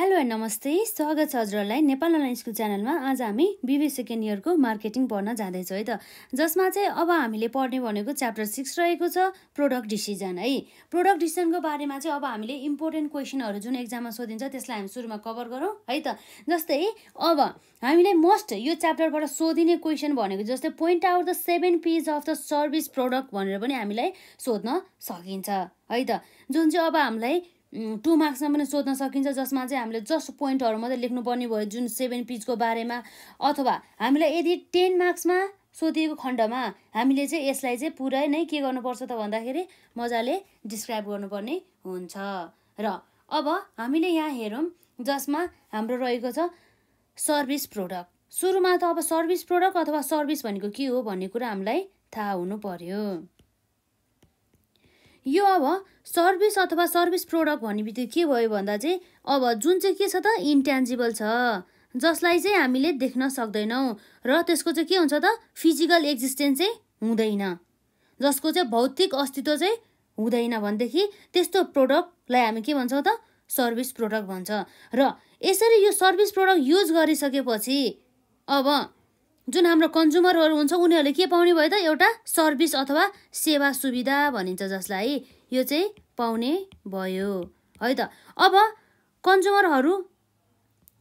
hello and नमस्ते स्वागत छ हजुरहरूलाई नेपाल अनलाइन स्कुल च्यानलमा आज हामी बिबी सेकेन्ड इयरको मार्केटिङ पढ्न जाँदैछौँ है त जसमा चाहिँ अब हामीले पढ्ने भनेको च्याप्टर सिक्स रहेको छ प्रोडक्ट डिसिजन है प्रोडक्ट डिसिजनको बारेमा चाहिँ अब हामीले इम्पोर्टेन्ट क्वेसनहरू जुन एक्जाममा सोधिन्छ त्यसलाई हामी सुरुमा कभर गरौँ है त जस्तै अब हामीलाई मोस्ट यो च्याप्टरबाट सोधिने क्वेसन भनेको जस्तै point out the seven Ps of the service product भनेर पनि हामीलाई सोध्न सकिन्छ है त जुन चाहिँ अब हामीलाई टु मार्क्समा पनि सोध्न सकिन्छ जसमा चाहिँ हामीले जस्ट पोइन्टहरू मात्रै लेख्नुपर्ने भयो जुन सेभेन पिचको बारेमा अथवा हामीलाई यदि टेन मार्क्समा सोधिएको खण्डमा हामीले चाहिँ यसलाई चाहिँ पुरै नै के गर्नुपर्छ त भन्दाखेरि मजाले डिस्क्राइब गर्नुपर्ने हुन्छ र अब हामीले यहाँ हेरौँ जसमा हाम्रो रहेको छ सर्भिस प्रोडक्ट सुरुमा त अब सर्भिस प्रोडक्ट अथवा सर्भिस भनेको के हो भन्ने कुरा हामीलाई थाहा हुनु पर्यो यो अब सर्भिस अथवा सर्भिस प्रोडक्ट भन्ने बित्तिकै के भयो भन्दा चाहिँ अब जुन चाहिँ के छ त इन्ट्यान्जिबल छ जसलाई चाहिँ हामीले देख्न सक्दैनौँ र त्यसको चाहिँ के हुन्छ त फिजिकल एक्जिस्टेन्स चाहिँ हुँदैन जसको चाहिँ भौतिक अस्तित्व चाहिँ हुँदैन भनेदेखि त्यस्तो प्रोडक्टलाई हामी के भन्छौँ त सर्भिस प्रोडक्ट भन्छ र यसरी यो सर्भिस प्रोडक्ट युज गरिसकेपछि अब जुन हाम्रो कन्ज्युमरहरू हुन्छ उनीहरूले के पाउने भयो त एउटा सर्भिस अथवा सेवा सुविधा भनिन्छ जसलाई यो चाहिँ पाउने भयो है त अब कन्ज्युमरहरू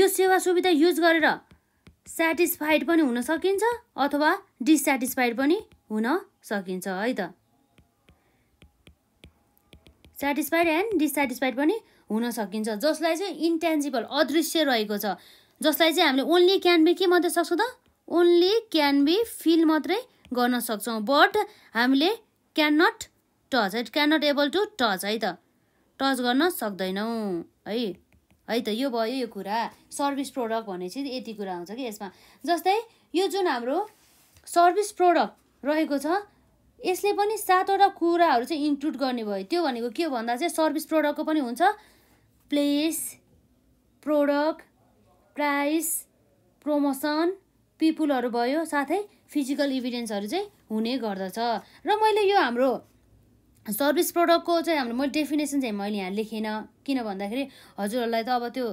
यो सेवा सुविधा युज गरेर सेटिस्फाइड पनि हुन सकिन्छ अथवा डिसेटिस्फाइड पनि हुन सकिन्छ है त सेटिस्फाइड एन्ड डिसेटिस्फाइड पनि हुन सकिन्छ जसलाई चाहिँ इन्टेन्जिबल अदृश्य रहेको छ जसलाई चाहिँ हामीले ओन्ली क्यान बी के मात्रै सक्छौँ त ओन्ली क्यान बी फिल मात्रै गर्न सक्छौँ बट हामीले क्यान नट टच है can not able to touch है त टच गर्न सक्दैनौँ है है त यो भयो यो कुरा सर्भिस प्रोडक्ट चाहिँ यति कुरा आउँछ कि यसमा जस्तै यो जुन हाम्रो सर्भिस प्रोडक्ट रहेको छ यसले पनि सातवटा कुराहरू चाहिँ इन्क्लुड गर्ने भयो त्यो भनेको के भन्दा चाहिँ सर्भिस प्रोडक्टको पनि हुन्छ प्लेस प्रोडक्ट प्राइस प्रमोसन पिपुलहरू भयो साथै फिजिकल इभिडेन्सहरू चाहिँ हुने गर्दछ र मैले यो हाम्रो सर्भिस प्रडक्टको चाहिँ हाम्रो मैले डेफिनेसन चाहिँ मैले यहाँ लेखेन किन भन्दाखेरि हजुरहरूलाई त अब त्यो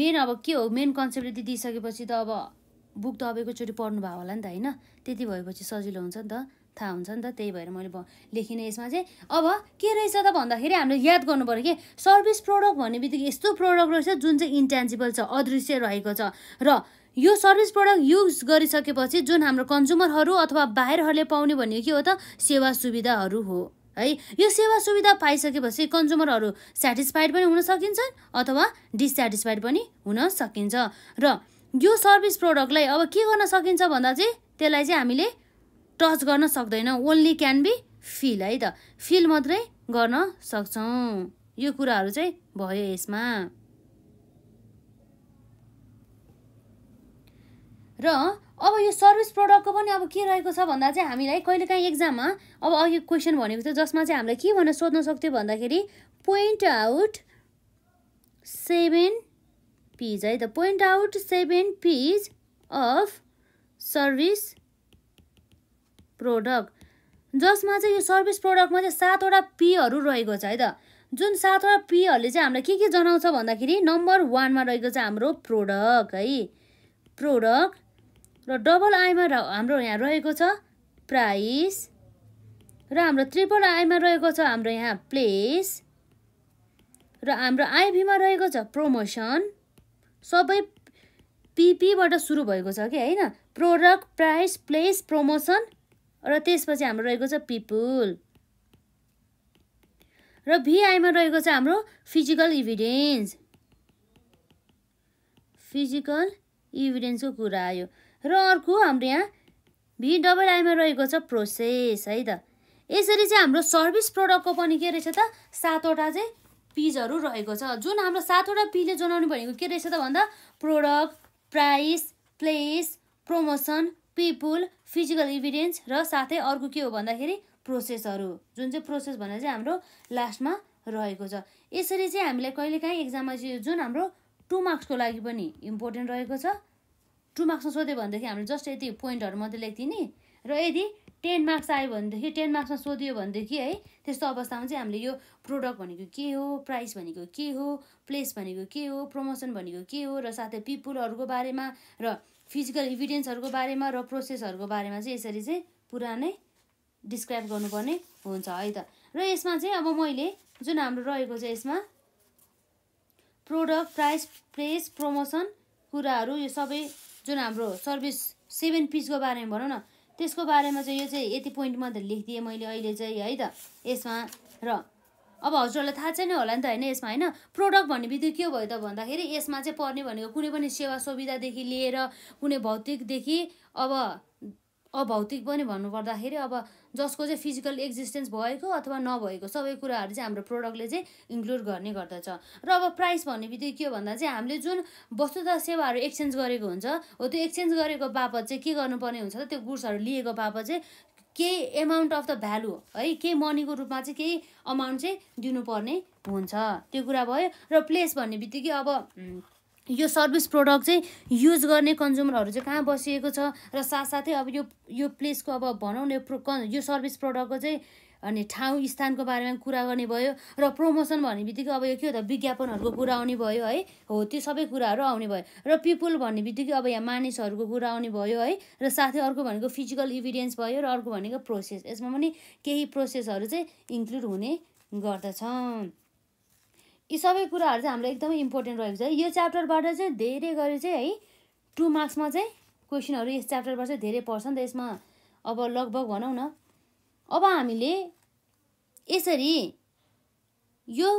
मेन अब के हो मेन कन्सेप्ट यदि दिइसकेपछि त अब बुक त अब एकैचोटि पढ्नुभयो होला नि त होइन त्यति भएपछि सजिलो हुन्छ नि त थाहा हुन्छ नि त त्यही भएर मैले लेखिनँ यसमा चाहिँ अब के रहेछ त भन्दाखेरि हामीले याद गर्नु पऱ्यो कि सर्भिस प्रडक्ट भन्ने बित्तिकै यस्तो प्रडक्ट रहेछ जुन चाहिँ इन्ट्यान्जिबल छ अदृश्य रहेको छ र यो सर्भिस प्रडक्ट युज गरिसकेपछि जुन हाम्रो कन्ज्युमरहरू अथवा बाहिरहरूले पाउने भन्ने के हो त सेवा सुविधाहरू हो है यो सेवा सुविधा पाइसकेपछि कन्ज्युमरहरू सेटिस्फाइड पनि हुन सकिन्छन् अथवा डिसेटिस्फाइड पनि हुन सकिन्छ र यो सर्भिस प्रडक्टलाई अब के गर्न सकिन्छ भन्दा चाहिँ त्यसलाई चाहिँ हामीले टच गर्न सक्दैनौँ ओन्ली क्यान बी फिल है त फिल मात्रै गर्न सक्छौँ यो कुराहरू चाहिँ भयो यसमा र अब यो सर्भिस प्रडक्टको पनि अब के रहेको छ भन्दा चाहिँ हामीलाई कहिलेकाहीँ एक्जाममा अब अघि क्वेसन भनेको थियो जसमा चाहिँ हामीलाई के भनेर सोध्न सक्थ्यो भन्दाखेरि पोइन्ट आउट सेभेन पिज है त point out seven Ps of service product जसमा चाहिँ यो सर्भिस प्रडक्टमा चाहिँ सातवटा पीहरू रहेको छ है त जुन सातवटा पीहरूले चाहिँ हामीलाई के के जनाउँछ भन्दाखेरि नम्बर वानमा रहेको छ हाम्रो प्रोडक्ट है प्रोडक्ट र डबल आईमा हाम्रो यहाँ रहेको छ प्राइस र हाम्रो ट्रिपल आईमा रहेको छ हाम्रो यहाँ प्लेस र हाम्रो आइभीमा रहेको छ प्रमोसन सबै पिपीबाट सुरु भएको छ कि होइन प्रोडक्ट प्राइस प्लेस प्रमोसन र त्यसपछि हाम्रो रहेको छ पिपुल र भिआईमा रहेको छ हाम्रो फिजिकल इभिडेन्स फिजिकल इभिडेन्सको कुरा आयो र अर्को हाम्रो यहाँ भी डबल आईमा रहेको छ प्रोसेस है त यसरी चाहिँ हाम्रो सर्भिस प्रडक्टको पनि के रहेछ त सातवटा चाहिँ पिजहरू रहेको छ जुन हाम्रो सातवटा पिजले जनाउने भनेको के रहेछ त भन्दा product price place promotion people physical evidence र साथै अर्को के हो भन्दाखेरि प्रोसेसहरू जुन चाहिँ प्रोसेस भनेर चाहिँ हाम्रो लास्टमा रहेको छ यसरी चाहिँ हामीलाई कहिलेकाहीँ एक्जाममा चाहिँ जुन हाम्रो टु मार्क्सको लागि पनि इम्पोर्टेन्ट रहेको छ टु मार्क्समा सोध्यो भनेदेखि हामीले जस्ट यति पोइन्टहरू मात्रै लेख्थ्यौँ नि र यदि टेन मार्क्स आयो भनेदेखि टेन मार्क्समा सोधियो भनेदेखि है त्यस्तो अवस्थामा चाहिँ हामीले यो प्रोडक्ट भनेको के हो प्राइस भनेको के हो प्लेस भनेको के हो प्रमोसन भनेको के हो र साथै पिपुलहरूको बारेमा र फिजिकल इभिडेन्सहरूको बारेमा र प्रोसेसहरूको बारेमा चाहिँ यसरी चाहिँ पुरा नै डिस्क्राइब गर्नुपर्ने हुन्छ है त र यसमा चाहिँ अब मैले जुन हाम्रो रहेको छ यसमा प्रोडक्ट प्राइस प्लेस प्रमोसन कुराहरू यो सबै जुन हाम्रो सर्भिस सेभेन पिसको बारेमा भनौँ न त्यसको बारेमा चाहिँ यो चाहिँ यति पोइन्ट मात्रै लेखिदिएँ मैले अहिले चाहिँ है त यसमा र अब हजुरहरूलाई थाहा छैन होला नि त होइन यसमा होइन प्रोडक्ट भन्ने बित्तिकै के भयो त भन्दाखेरि यसमा चाहिँ पर्ने भनेको कुनै पनि सेवा सुविधादेखि लिएर कुनै भौतिकदेखि अब अभौतिक पनि भन्नुपर्दाखेरि अब जसको चाहिँ फिजिकल एक्जिस्टेन्स भएको अथवा नभएको सबै कुराहरू चाहिँ हाम्रो प्रडक्टले चाहिँ इन्क्लुड गर्ने गर्दछ र अब प्राइस भन्ने बित्तिकै के हो भन्दा चाहिँ हामीले जुन वस्तु तथा सेवाहरू एक्सचेन्ज गरेको हुन्छ हो त्यो एक्सचेन्ज गरेको बापत चाहिँ के गर्नुपर्ने हुन्छ त त्यो गुड्सहरू लिएको बापत चाहिँ केही एमाउन्ट अफ द भ्यालु है केही मनीको रूपमा चाहिँ केही अमाउन्ट चाहिँ दिनुपर्ने हुन्छ त्यो कुरा भयो र प्लेस भन्ने बित्तिकै अब यो सर्भिस प्रडक्ट चाहिँ युज गर्ने कन्ज्युमरहरू चाहिँ कहाँ बसिएको छ र साथसाथै अब यो यो प्लेसको अब भनौँ न यो सर्भिस प्रडक्टको चाहिँ अनि ठाउँ स्थानको बारेमा कुरा गर्ने भयो र प्रमोसन भन्ने बित्तिकै अब यो के हो त विज्ञापनहरूको कुरा आउने भयो है हो त्यो सबै कुराहरू आउने भयो र पिपुल भन्ने बित्तिकै अब यहाँ मानिसहरूको कुरा आउने भयो है र साथै अर्को भनेको फिजिकल इभिडेन्स भयो र अर्को भनेको प्रोसेस यसमा पनि केही प्रोसेसहरू चाहिँ इन्क्लुड हुने गर्दछन् यी सबै कुराहरू चाहिँ हाम्रो एकदमै इम्पोर्टेन्ट रहेको छ यो च्याप्टरबाट चाहिँ धेरै गरी चाहिँ है टु मार्क्समा चाहिँ क्वेसनहरू यस च्याप्टरबाट चाहिँ धेरै पर्छ नि त यसमा अब लगभग भनौँ न अब हामीले यसरी यो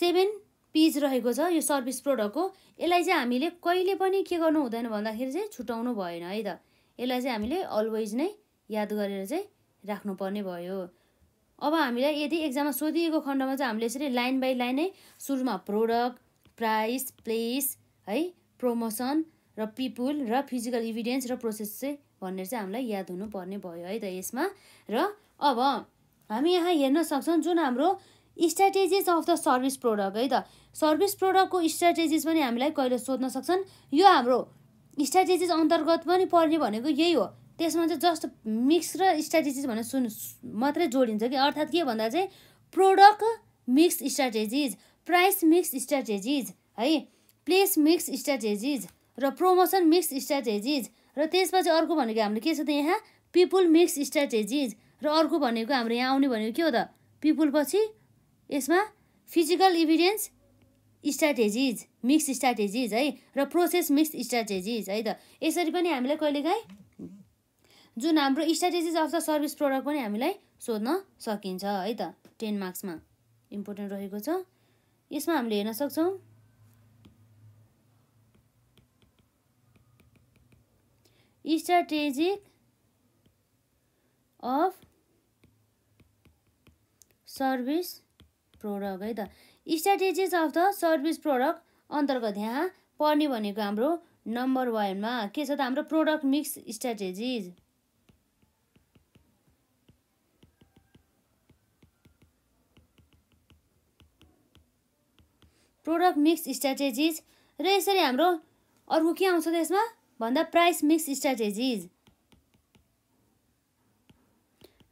सेभेन पिज रहेको छ यो सर्भिस प्रोडक्टको यसलाई चाहिँ हामीले कहिले पनि के गर्नु हुँदैन भन्दाखेरि चाहिँ छुट्याउनु भएन है त यसलाई चाहिँ हामीले अलवेज नै याद गरेर चाहिँ राख्नुपर्ने भयो अब हामीलाई यदि एक्जाममा सोधिएको खण्डमा चाहिँ हामीले यसरी लाइन बाई लाइन नै सुरुमा प्रोडक्ट प्राइस प्लेस है प्रमोसन र पिपुल र फिजिकल इभिडेन्स र प्रोसेस चाहिँ भनेर चाहिँ हामीलाई याद हुनुपर्ने भयो है त यसमा र अब हामी यहाँ हेर्न सक्छौँ जुन हाम्रो strategies of the service product है त सर्भिस प्रोडक्टको स्ट्राटेजिज पनि हामीलाई कहिले सोध्न सक्छन् यो हाम्रो स्ट्राटेजिज अन्तर्गत पनि पर्ने भनेको यही हो त्यसमा चाहिँ जस्ट मिक्स र स्ट्राटेजिज भनेर सुन मात्रै जोडिन्छ कि अर्थात् के भन्दा चाहिँ product mix strategies price mix strategies है प्लेस मिक्स स्ट्राटेजिज र प्रमोसन मिक्स स्ट्राटेजिज र त्यसपछि अर्को भनेको हाम्रो के छ त यहाँ पिपुल मिक्स स्ट्राटेजिज र अर्को भनेको हाम्रो यहाँ आउने भनेको के हो त पिपुल पछि यसमा physical evidence strategies mix strategies है र प्रोसेस मिक्स स्ट्राटेजिज है त यसरी पनि हामीलाई कहिलेकाहीँ जुन हाम्रो strategies of the service product पनि हामीलाई सोध्न सकिन्छ है त टेन मार्क्समा इम्पोर्टेन्ट रहेको छ यसमा हामीले हेर्न सक्छौँ स्ट्राटेजिक अफ सर्भिस प्रोडक्ट है त strategies of the service product अन्तर्गत यहाँ पर्ने भनेको हाम्रो नम्बर वानमा के छ त हाम्रो product mix strategies product mix strategies र यसरी हाम्रो अर्को के आउँछ त यसमा भन्दा प्राइस मिक्स स्ट्राटेजिज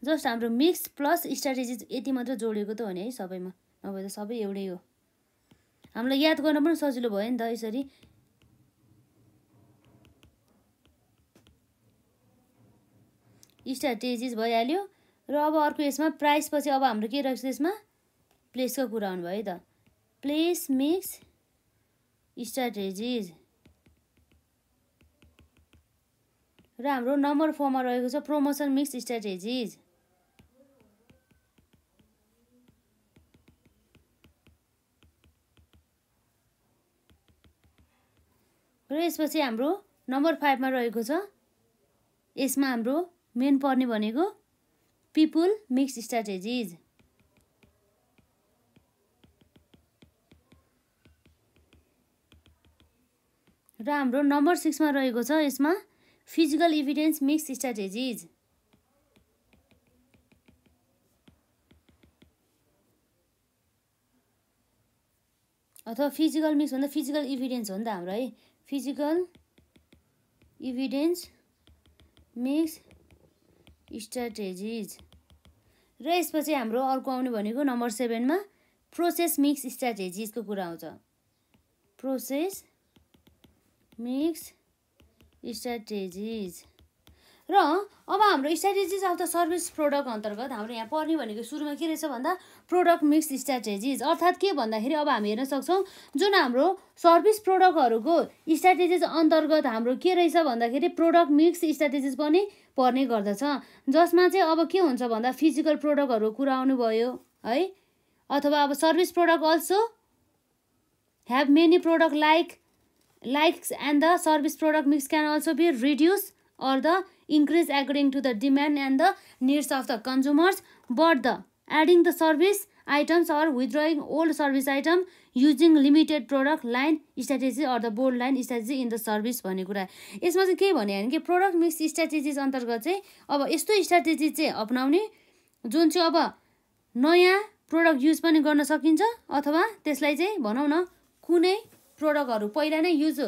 जस्ट हाम्रो मिक्स प्लस स्ट्राटेजिज यति मात्र जोडिएको त हो नि है सबैमा नभए त सबै एउटै हो हामीलाई याद गर्न पनि सजिलो भयो नि त यसरी स्ट्राटेजिज भइहाल्यो र अब अर्को यसमा प्राइस पछि अब हाम्रो के रहेको छ यसमा प्लेसको कुरा आउनुभयो है त प्लेस मिक्स स्ट्राटेजिज र हाम्रो नम्बर फोरमा रहेको छ प्रमोसन मिक्स स्ट्राटेजिज र यसपछि हाम्रो नम्बर फाइभमा रहेको छ यसमा हाम्रो मेन पर्ने भनेको पिपुल मिक्स स्ट्राटेजिज र हाम्रो नम्बर सिक्समा रहेको छ यसमा फिजिकल इभिडेन्स मिक्स स्ट्राटेजिज अथवा फिजिकल मिक्स भन्दा फिजिकल इभिडेन्स हो नि त हाम्रो है फिजिकल इभिडेन्स मिक्स स्ट्राटेजिज र यसपछि हाम्रो अर्को आउने भनेको नम्बर सेभेनमा प्रोसेस मिक्स स्ट्राटेजिजको कुरा आउँछ प्रोसेस मिक्स स्ट्राटेजिज र अब हाम्रो strategies of the service product अन्तर्गत हाम्रो यहाँ पर्ने भनेको सुरुमा के रहेछ भन्दा प्रोडक्ट मिक्स स्ट्राटेजिज अर्थात् के भन्दाखेरि अब हामी हेर्न सक्छौँ जुन हाम्रो सर्भिस प्रोडक्टहरूको स्ट्राटेजिज अन्तर्गत हाम्रो के रहेछ भन्दाखेरि प्रोडक्ट मिक्स स्ट्राटेजिज पनि पर्ने गर्दछ जसमा चाहिँ अब के हुन्छ भन्दा फिजिकल प्रोडक्टहरू कुरा आउनुभयो है अथवा अब service product also have many product like likes and the service product mix can also be reduce or the increase according to the demand and the needs of the consumers but the adding the service items or withdrawing old service item using limited product line strategy or the bold line strategy in the service भन्ने कुरा यसमा चाहिँ के भन्यो भने कि product mix strategies अन्तर्गत चाहिँ अब यस्तो स्ट्राटेजी चाहिँ अप्नाउने जुन चाहिँ अब नयाँ प्रोडक्ट युज पनि गर्न सकिन्छ अथवा त्यसलाई चाहिँ भनौँ न कुनै प्रडक्टहरू पहिला नै युज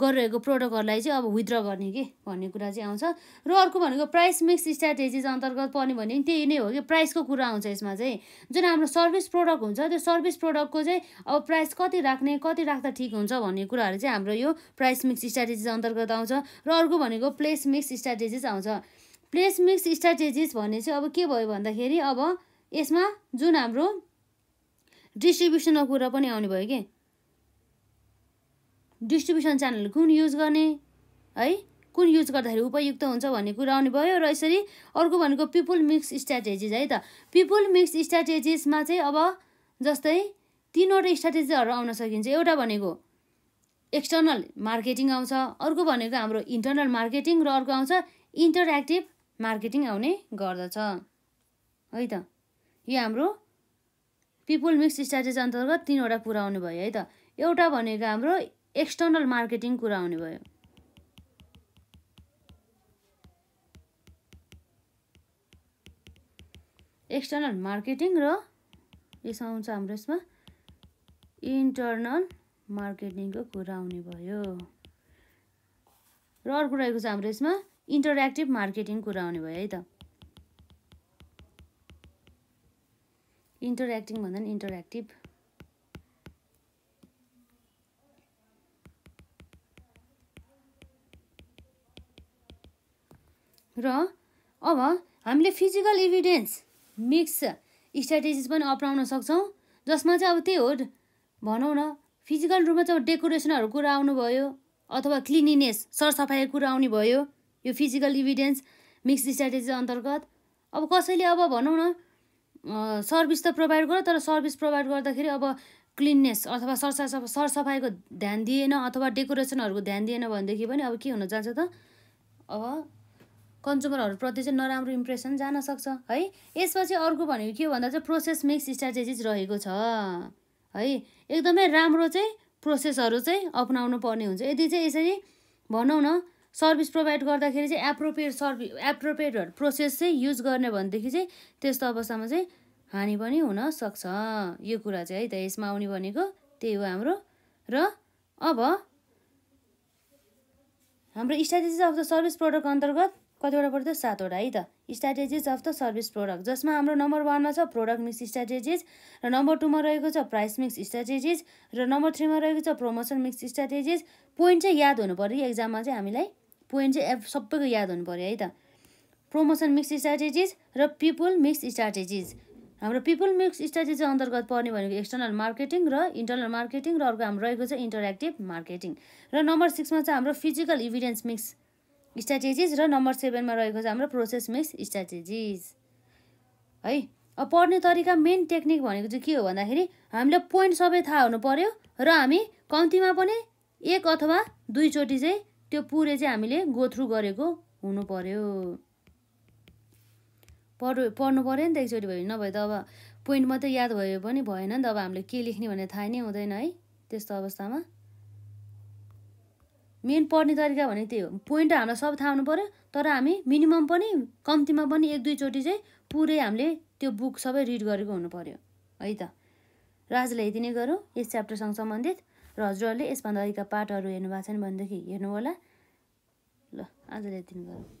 गरिरहेको प्रडक्टहरूलाई चाहिँ अब विथड्र गर्ने कि भन्ने कुरा चाहिँ आउँछ र अर्को भनेको प्राइस मिक्स स्ट्राटेजिज अन्तर्गत पर्ने भने त्यही नै हो कि प्राइसको कुरा आउँछ यसमा चाहिँ जुन हाम्रो सर्भिस प्रडक्ट हुन्छ त्यो सर्भिस प्रडक्टको चाहिँ अब प्राइस कति राख्ने कति राख्दा ठिक हुन्छ भन्ने कुराहरू चाहिँ हाम्रो यो प्राइस मिक्स स्ट्राटेजिज अन्तर्गत आउँछ र अर्को भनेको प्लेस मिक्स स्ट्राटेजिज आउँछ प्लेस मिक्स स्ट्राटेजिज भन्ने चाहिँ अब के भयो भन्दाखेरि अब यसमा जुन हाम्रो डिस्ट्रिब्युसनको कुरा पनि आउने भयो कि डिस्ट्रिब्युसन च्यानल कुन युज गर्ने है कुन युज गर्दाखेरि उपयुक्त हुन्छ भन्ने कुरा आउने भयो र यसरी अर्को भनेको पिपुल मिक्स स्ट्राटेजिज है त पिपुल मिक्स स्ट्राटेजिजमा चाहिँ अब जस्तै तिनवटा स्ट्राटेजीहरू आउन सकिन्छ एउटा भनेको एक्सटर्नल मार्केटिङ आउँछ अर्को भनेको हाम्रो इन्टर्नल मार्केटिङ र अर्को आउँछ इन्टरेक्टिभ मार्केटिङ आउने गर्दछ है त यो हाम्रो पिपुल मिक्स स्ट्राटेजी अन्तर्गत तिनवटा कुरा आउने भयो है त एउटा भनेको हाम्रो एक्सटर्नल मार्केटिङ कुरा आउने भयो एक्सटर्नल मार्केटिङ र यसमा आउँछ हाम्रो यसमा इन्टर्नल मार्केटिङको कुरा आउने भयो र अर्को रहेको छ हाम्रो यसमा इन्टरेक्टिभ मार्केटिङ कुरा आउने भयो है त इन्टरेक्टिङ भन्दा पनि इन्टरेक्टिभ र अब हामीले फिजिकल इभिडेन्स मिक्स स्ट्राटेजिस पनि अप्नाउन सक्छौँ जसमा चाहिँ अब त्यही हो भनौँ न फिजिकल रूपमा चाहिँ अब डेकोरेसनहरू कुरा आउनुभयो अथवा क्लिनिनेस सरसफाइको कुरा आउने भयो यो फिजिकल इभिडेन्स मिक्स स्ट्राटेजी अन्तर्गत अब कसैले अब भनौँ न सर्भिस त प्रोभाइड गर तर सर्भिस प्रोभाइड गर्दाखेरि अब क्लिननेस अथवा सरसफा सरसफाइको ध्यान दिएन अथवा डेकोरेसनहरूको ध्यान दिएन भनेदेखि पनि अब के हुन जान्छ त अब कन्ज्युमरहरूप्रति चाहिँ नराम्रो इम्प्रेसन जान सक्छ है यसपछि अर्को भनेको के हो भन्दा चाहिँ प्रोसेस मिक्स स्ट्राटेजिज रहेको छ है एकदमै राम्रो चाहिँ प्रोसेसहरू चाहिँ अप्नाउनु पर्ने हुन्छ यदि चाहिँ यसरी भनौँ न सर्भिस प्रोभाइड गर्दाखेरि चाहिँ एप्रोप्रिएट सर्भिस एप्रोप्रिएट प्रोसेस चाहिँ युज गर्ने भनेदेखि चाहिँ त्यस्तो अवस्थामा चाहिँ हानि पनि हुनसक्छ यो कुरा चाहिँ है त यसमा आउने भनेको त्यही हो हाम्रो र अब हाम्रो strategies of the service product अन्तर्गत कतिवटा पऱ्यो सातवटा है त strategies of the service product जसमा हाम्रो नम्बर वानमा छ प्रोडक्ट मिक्स स्ट्राटेजिज र नम्बर टूमा रहेको छ प्राइस मिक्स स्ट्राटेजिज र नम्बर थ्रीमा रहेको छ प्रमोसन मिक्स स्ट्राटेजिज पोइन्ट चाहिँ याद हुनु पऱ्यो एक्जाममा चाहिँ हामीलाई पोइन्ट चाहिँ एप सबैको याद हुनु पऱ्यो है त प्रमोसन मिक्स स्ट्राटेजिज र पिपुल मिक्स स्ट्राटेजिज हाम्रो पिपुल मिक्स स्ट्राटेजी अन्तर्गत पर्ने भनेको एक्सटर्नल मार्केटिङ र इन्टरनल मार्केटिङ र अर्को हाम्रो रहेको छ इन्टरेक्टिभ मार्केटिङ र नम्बर सिक्समा छ हाम्रो फिजिकल इभिडेन्स मिक्स स्ट्राटेजिज र नम्बर सेभेनमा रहेको छ हाम्रो प्रोसेस मिक्स स्ट्राटेजिज है अब पढ्ने तरिका मेन टेक्निक भनेको चाहिँ के हो भन्दाखेरि हामीले पोइन्ट सबै थाहा हुनु पऱ्यो र हामी कम्तीमा पनि एक अथवा दुईचोटि चाहिँ त्यो पुरै चाहिँ हामीले गो थ्रु गरेको हुनु पऱ्यो पढ्नु पढ्नु पऱ्यो नि त एकचोटि भयो नभए त अब पोइन्ट मात्रै याद भयो पनि भएन नि त अब हामीले के लेख्ने भनेर थाहा नै हुँदैन है त्यस्तो अवस्थामा मेन पढ्ने तरिका भने त्यही हो पोइन्ट हामीलाई सब थाहा हुनु पऱ्यो तर हामी मिनिमम पनि कम्तीमा पनि एक दुईचोटि चाहिँ पुरै हामीले त्यो बुक सबै रिड गरेको हुनु पऱ्यो है त र आजलाई यति नै गरौँ यस च्याप्टरसँग सम्बन्धित र हजुरहरूले यसभन्दा अघिका पाठहरू हेर्नु भएको छैन भनेदेखि हेर्नु होला ल आजलाई यति नै गरौँ